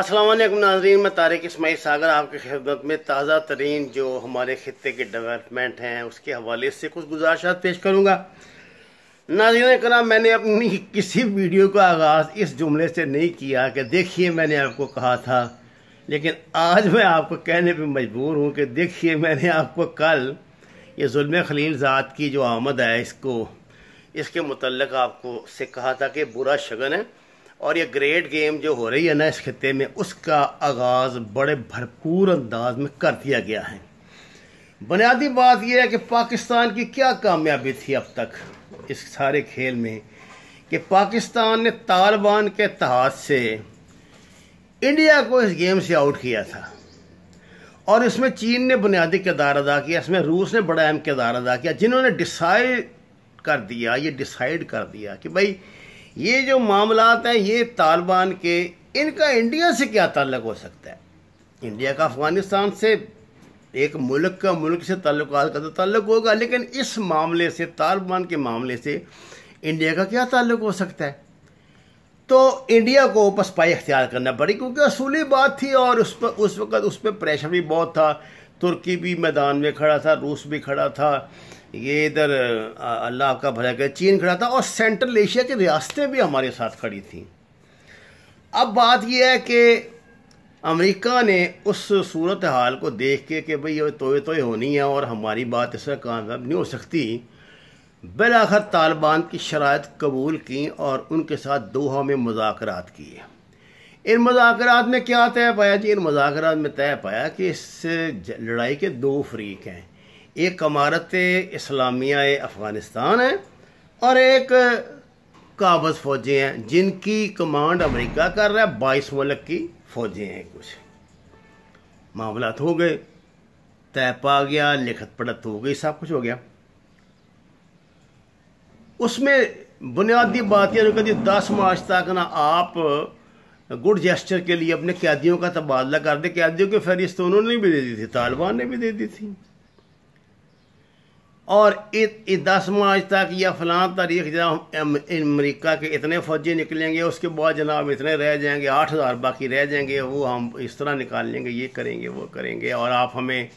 असलम नाजरीन मैं तारक इसमाई सागर आपकी खिदमत में ताज़ा तरीन जो हमारे खत्े के डेवलपमेंट हैं उसके हवाले से कुछ गुजारिशात पेश करूँगा नाजरीन कराम मैंने अपनी किसी वीडियो का आगाज़ इस जुमले से नहीं किया कि देखिए मैंने आपको कहा था लेकिन आज मैं आपको कहने पर मजबूर हूँ कि देखिए मैंने आपको कल ये जुल्म खलील ज़ात की जो आमद है इसको इसके मतलब आपको से कहा था कि बुरा शगन है और ये ग्रेट गेम जो हो रही है ना इस खत्े में उसका आगाज़ बड़े भरपूर अंदाज में कर दिया गया है बुनियादी बात यह है कि पाकिस्तान की क्या कामयाबी थी अब तक इस सारे खेल में कि पाकिस्तान ने तालिबान के तहत से इंडिया को इस गेम से आउट किया था और इसमें चीन ने बुनियादी किरदार अदा किया इसमें रूस ने बड़ा अहम किरदार अदा किया जिन्होंने डिसाइड कर दिया ये डिसाइड कर दिया कि भाई ये जो मामलात हैं ये तालिबान के इनका इंडिया से क्या ताल्लुक हो सकता है इंडिया का अफगानिस्तान से एक मुल्क का मुल्क से ताल्लुक का तो ताल्लुक होगा लेकिन इस मामले से तालिबान के मामले से इंडिया का क्या ताल्लुक हो सकता है तो इंडिया को पसपाई पाई अख्तियार करना पड़ी क्योंकि असूली बात थी और उस पर उस वक्त उस पर प्रेशर भी बहुत था तुर्की भी मैदान में खड़ा था रूस भी खड़ा था ये इधर अल्लाह आपका भला कर चीन खड़ा था और सेंट्रल एशिया के रियासतें भी हमारे साथ खड़ी थी अब बात यह है कि अमेरिका ने उस सूरत हाल को देख के कि भाई ये तोये तोये होनी है और हमारी बात इस तरह कामयाब नहीं हो सकती बिलाखर तालिबान की शरात कबूल की और उनके साथ दोहा में मुजात किए इन मुजात में क्या तय पाया जी इन मुजात में तय पाया कि इस लड़ाई के दो फरीक हैं एक अमारत इस्लामिया अफ़गानिस्तान है और एक काबज़ फ़ौजी हैं जिनकी कमांड अमेरिका कर रहा है बाईस मुल्क की फ़ौजी हैं कुछ मामला हो गए तय पा गया लिखत पढ़त हो गई सब कुछ हो गया उसमें बुनियादी बात यह कहती दस मार्च तक ना आप गुड जेस्टर के लिए अपने कैदियों का तबादला कर दे कैदियों की फहरिस्त उन्होंने भी दे दी थी तालिबान ने भी दे दी थी और दस मार्च तक या फलां तारीख जब अमरीका के इतने फौजी निकलेंगे उसके बाद जनाब इतने रह जाएंगे आठ हज़ार बाकी रह जाएंगे वो हम इस तरह निकाल लेंगे ये करेंगे वो करेंगे और आप हमें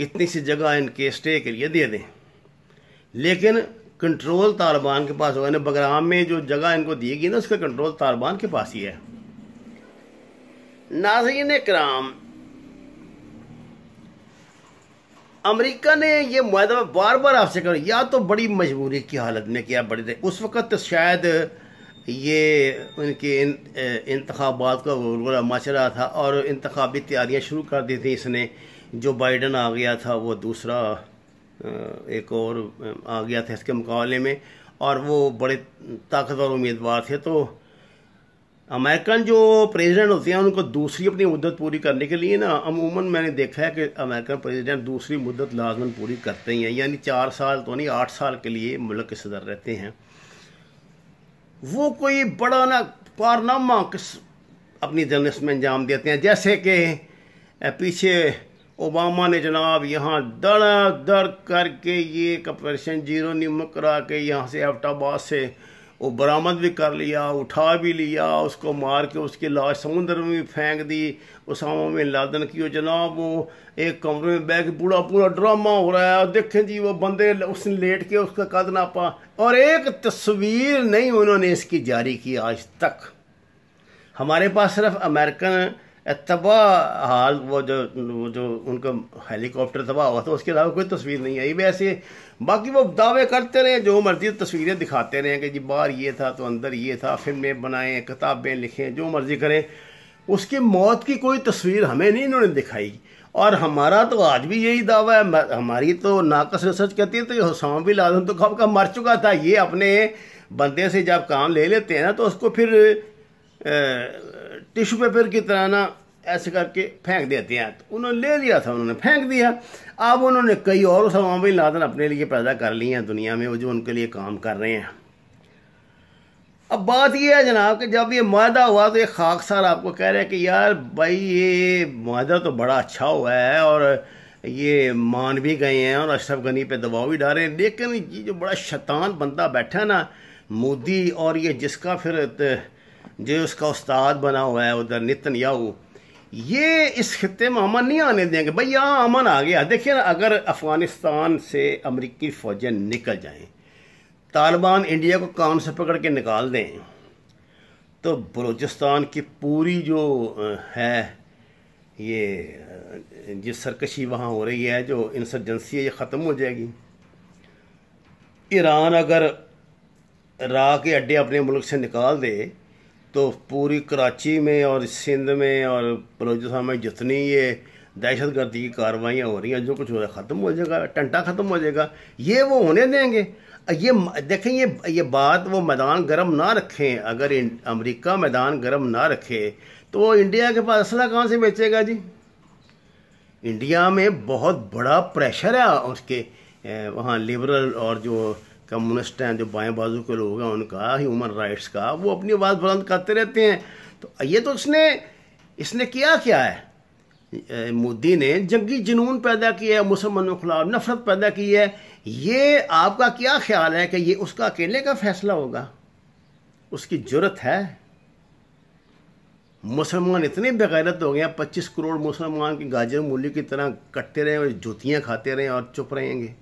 इतनी सी जगह इनके स्टे के लिए दे दें लेकिन कंट्रोल तालिबान के पास होगा बगराम में जो जगह इनको दी गई ना उसका कंट्रोल तालिबान के पास ही है नाजीन कराम अमेरिका ने ये माह बार बार आपसे कर या तो बड़ी मजबूरी की हालत में किया बड़े उस वक्त शायद ये उनके इन, इंतबात का गुलगुला मच रहा था और इंतबी तैयारियाँ शुरू कर दी थी इसने जो बाइडन आ गया था वो दूसरा एक और आ गया था इसके मुकाबले में और वो बड़े ताकतवर उम्मीदवार थे तो अमेरिकन जो प्रेसिडेंट होते हैं उनको दूसरी अपनी मुद्दत पूरी करने के लिए ना अमूमन मैंने देखा है कि अमेरिकन प्रेसिडेंट दूसरी मुद्दत लाजमन पूरी करते ही हैं यानी चार साल तो नहीं आठ साल के लिए मुल्क के सदर रहते हैं वो कोई बड़ा ना कारनामा किस अपनी जर्नस में अंजाम देते हैं जैसे कि पीछे ओबामा ने जनाब यहाँ दड़ दड़ करके ये कपरेशन जीरो निमक करा के यहाँ से एफ्टाबाद से वो बरामद भी कर लिया उठा भी लिया उसको मार के उसकी लाश समुंदर में भी फेंक दी उसामा में लादन की जनाब वो एक कमरे में बैठ पूरा पूरा ड्रामा हो रहा है और देखें जी वो बंदे उसने लेट के उसका कद नापा और एक तस्वीर नहीं उन्होंने इसकी जारी की आज तक हमारे पास सिर्फ अमेरिकन तबा हाल वो जो वो जो उनका हेलीकॉप्टर तबाह हुआ था उसके अलावा कोई तस्वीर नहीं आई वैसे बाकी वो दावे करते रहे जो मर्ज़ी तस्वीरें दिखाते रहे कि जी बाहर ये था तो अंदर ये था फिल्में बनाएं किताबें लिखें जो मर्ज़ी करें उसकी मौत की कोई तस्वीर हमें नहीं इन्होंने दिखाई और हमारा तो आज भी यही दावा है हमारी तो नाकस रिसर्च कहती है तो हुसाम भी लादन तो कब का मर चुका था ये अपने बंदे से जब काम ले लेते हैं ना तो उसको फिर टिशू पेपर की तरह ना ऐसे करके फेंक देते हैं तो उन्होंने ले लिया था उन्होंने फेंक दिया अब उन्होंने कई और उसामा बिन लादन अपने लिए पैदा कर लिए हैं दुनिया में वो जो उनके लिए काम कर रहे हैं अब बात यह है जनाब कि जब ये मायदा हुआ तो ये खाकसार आपको कह रहे हैं कि यार भाई ये मायदा तो बड़ा अच्छा हुआ है और ये मान भी गए हैं और अशरफ गनी पे दबाव भी डाले हैं लेकिन ये जो बड़ा शैतान बंदा बैठा है ना मोदी और ये जिसका फिर जो उसका उस्ताद बना हुआ है उधर नितन याऊ ये इस खत्े में अमन नहीं आने देंगे भाई यहाँ अमन आ गया देखिए ना अगर अफ़गानिस्तान से अमरीकी फ़ौजें निकल जाएं तालिबान इंडिया को कान से पकड़ के निकाल दें तो बलूचिस्तान की पूरी जो है ये जिस सरकशी वहाँ हो रही है जो इंसर्जेंसी है ये ख़त्म हो जाएगी ईरान अगर रा के अड्डे अपने मुल्क से निकाल दे तो पूरी कराची में और सिंध में और बलोचिस्तान में जितनी ये दहशत गर्दी की कार्रवाइयाँ हो रही हैं जो कुछ हो रहा है ख़त्म हो जाएगा टंटा ख़त्म हो जाएगा ये वो होने देंगे ये देखें ये ये बात वो मैदान गर्म ना रखें अगर अमेरिका मैदान गर्म ना रखे तो वो इंडिया के पास असला कहाँ से बेचेगा जी इंडिया में बहुत बड़ा प्रेशर है उसके वहाँ लिबरल और जो कम्युनिस्ट हैं जो बाएं बाजू के लोग हैं उनका ह्यूमन राइट्स का वो अपनी आवाज़ बुलंद करते रहते हैं तो ये तो इसने इसने किया क्या है मोदी ने जंगी जुनून पैदा किया है मुसलमानों के खिलाफ नफरत पैदा की है ये आपका क्या ख्याल है कि ये उसका अकेले का फैसला होगा उसकी जरूरत है मुसलमान इतने बेगैरत हो गए हैं पच्चीस करोड़ मुसलमान के गाजर मूली की तरह कटते रहे और जूतियाँ खाते रहे और चुप रहेंगे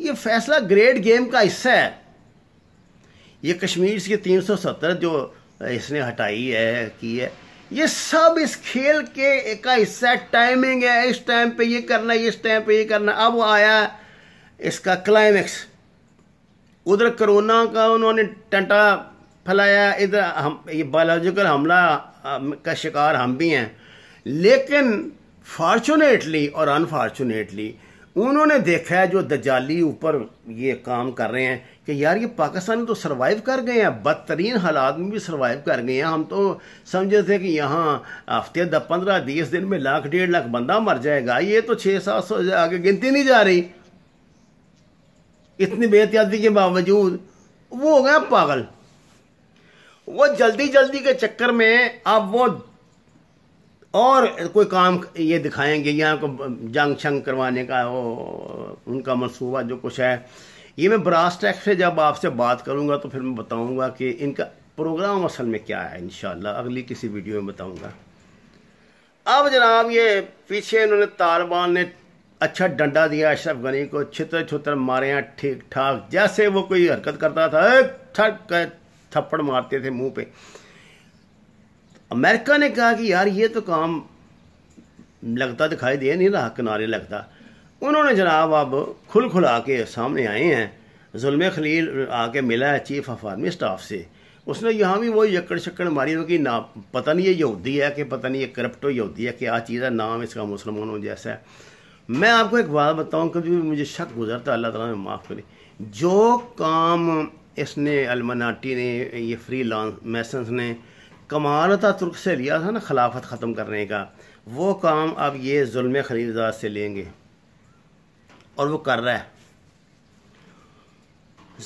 ये फैसला ग्रेट गेम का हिस्सा है ये कश्मीर से 370 जो इसने हटाई है की है ये सब इस खेल के का हिस्सा है टाइमिंग है इस टाइम पे ये करना इस टाइम पे ये करना अब आया इसका क्लाइमैक्स उधर कोरोना का उन्होंने टंटा फैलाया इधर हम ये बायोलॉजिकल हमला का शिकार हम भी हैं लेकिन फॉर्चुनेटली और अनफॉर्चुनेटली उन्होंने देखा है जो दजाली ऊपर ये काम कर रहे हैं कि यार ये पाकिस्तानी तो सर्वाइव कर गए हैं बदतरीन हालात में भी सर्वाइव कर गए हैं हम तो समझे थे कि यहाँ हफ्ते दस पंद्रह बीस दिन में लाख डेढ़ लाख बंदा मर जाएगा ये तो छः सात सौ आगे गिनती नहीं जा रही इतनी बेहतियाती के बावजूद वो हो गया पागल वो जल्दी जल्दी के चक्कर में अब वो और कोई काम ये दिखाएंगे यहाँ को जंग छंग करवाने का हो उनका मनसूबा जो कुछ है ये मैं ब्रास टैक्स से जब आपसे बात करूँगा तो फिर मैं बताऊँगा कि इनका प्रोग्राम असल में क्या है इन अगली किसी वीडियो में बताऊँगा अब जनाब ये पीछे इन्होंने तालिबान ने अच्छा डंडा दिया अशरफ गनी को छितर छुतर मारे हैं ठीक ठाक जैसे वो कोई हरकत करता था थक थप्पड़ मारते थे मुंह पे अमेरिका ने कहा कि यार ये तो काम लगता दिखाई दे नहीं रहा किनारे लगता उन्होंने जनाब अब खुल खुला के सामने आए हैं जुल्म खलील आके मिला है चीफ ऑफ आर्मी स्टाफ से उसने यहाँ भी वो यकड़ शक्कड़ मारी कि ना पता नहीं ये यहूदी है कि पता नहीं ये करप्ट यहूदी है कि आ चीज़ है नाम इसका मुसलमान हो जैसा है मैं आपको एक बात बताऊँ कभी भी मुझे शक गुजरता अल्लाह तला ने माफ़ करे जो काम इसने अलमनाटी ने ये फ्री लांस मैसन्स ने कमाल तुर्क से लिया था ना खिलाफत ख़त्म करने का वो काम अब ये जुल्म खलीलजाद से लेंगे और वो कर रहा है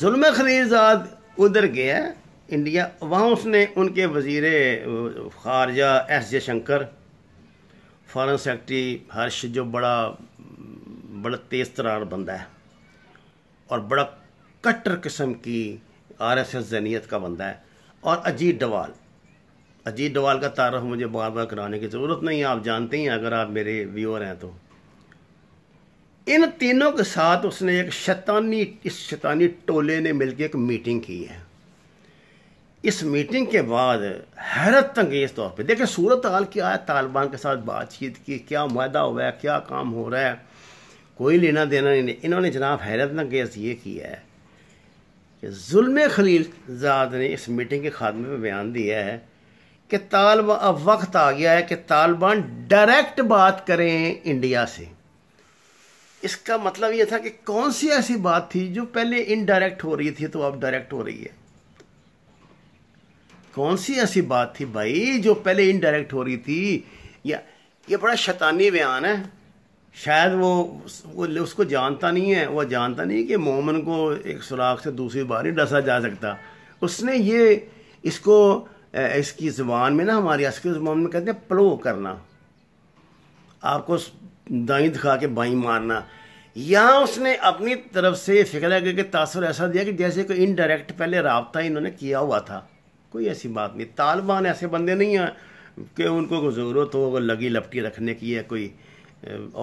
जुल्म खलीलजाद उधर गया इंडिया वहाँ उसने उनके वजीर खारजा एस शंकर फॉरन सेक्रेटरी हर्ष जो बड़ा बड़ा तेज़ तरार बंदा है और बड़ा कट्टर किस्म की आर एस एस जनीत का बंदा है और अजीत डवाल अजीत डोवाल का तारफ़ मुझे बार बार कराने की ज़रूरत नहीं है आप जानते ही अगर आप मेरे व्यूअर हैं तो इन तीनों के साथ उसने एक शैतानी इस शैतानी टोले ने मिलकर एक मीटिंग की है इस मीटिंग के बाद हैरत अंगेज तौर पर देखिए सूरत हाल क्या है तालिबान के साथ बातचीत की क्या माहा हुआ है क्या काम हो रहा है कोई लेना देना नहीं इन्होंने जनाब हैरत अंगेज ये किया है कि जुल्म खलील जाद ने इस मीटिंग के खात्मे पर बयान दिया है कि तालिबा अब वक्त आ गया है कि तालिबान डायरेक्ट बात करें इंडिया से इसका मतलब ये था कि कौन सी ऐसी बात थी जो पहले इनडायरेक्ट हो रही थी तो अब डायरेक्ट हो रही है कौन सी ऐसी बात थी भाई जो पहले इनडायरेक्ट हो रही थी या ये बड़ा शैतानी बयान है शायद वो, वो उसको जानता नहीं है वो जानता नहीं कि मोमन को एक सुराख से दूसरी बार ही डसा जा सकता उसने ये इसको इसकी ज़बान में ना हमारी असली ज़बान में कहते हैं प्लो करना आपको दाई दिखा के बाई मारना या उसने अपनी तरफ से फिक्र कि तासर ऐसा दिया कि जैसे कोई इनडायरेक्ट पहले रबता इन्होंने किया हुआ था कोई ऐसी बात नहीं तालिबान ऐसे बंदे नहीं हैं कि उनको कोई ज़रूरत हो लगी लपटी रखने की या कोई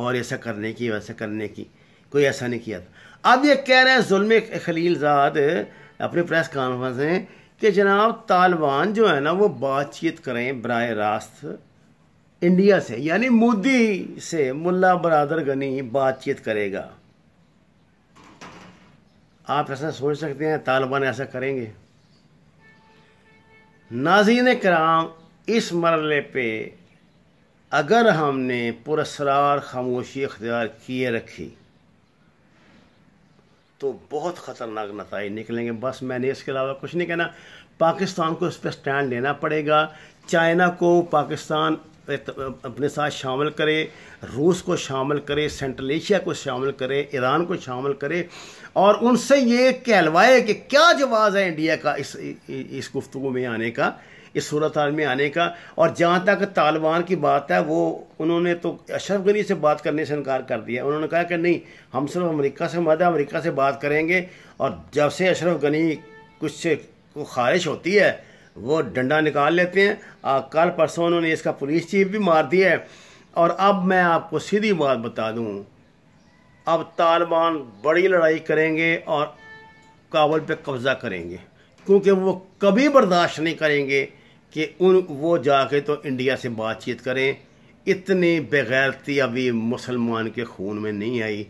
और ऐसा करने की वैसा करने की कोई ऐसा नहीं किया था अब ये कह रहे हैं जुल्म खलीलजाद अपने प्रेस कॉन्फ्रेंस में कि जनाब तालिबान जो है ना वो बातचीत करें बर रास्त इंडिया से यानी मोदी से मुल्ला बरदर गनी बातचीत करेगा आप ऐसा सोच सकते हैं तालिबान ऐसा करेंगे नाजीन कराम इस मरले पे अगर हमने पुरसरार खामोशी अख्तियार किए रखी तो बहुत ख़तरनाक नतज निकलेंगे बस मैंने इसके अलावा कुछ नहीं कहना पाकिस्तान को इस पर स्टैंड लेना पड़ेगा चाइना को पाकिस्तान अपने साथ शामिल करे रूस को शामिल करे सेंट्रल एशिया को शामिल करे ईरान को शामिल करे और उनसे ये कहलवाए कि क्या जवाब है इंडिया का इस इस गुफ्तु में आने का इस सूरत हाल में आने का और जहाँ तक तालिबान की बात है वो उन्होंने तो अशरफ गनी से बात करने से इनकार कर दिया उन्होंने कहा कि नहीं हम सिर्फ अमरीका से मदा अमरीका से बात करेंगे और जब से अशरफ गनी कुछ से को खारिश होती है वो डंडा निकाल लेते हैं आ, कल परसों उन्होंने इसका पुलिस चीफ भी मार दिया है और अब मैं आपको सीधी बात बता दूं अब तालिबान बड़ी लड़ाई करेंगे और काबुल पे कब्ज़ा करेंगे क्योंकि वो कभी बर्दाश्त नहीं करेंगे कि उन वो जाके तो इंडिया से बातचीत करें इतनी बेगैरती अभी मुसलमान के खून में नहीं आई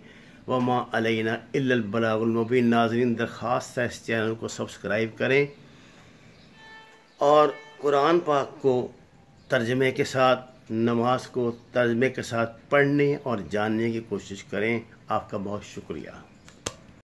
वमा अलैना इल्लबलागुलमबीन नाजरीन दरख्वास्त है इस चैनल को सब्सक्राइब करें और कुरान पाक को तर्जमे के साथ नमाज को तर्जमे के साथ पढ़ने और जानने की कोशिश करें आपका बहुत शुक्रिया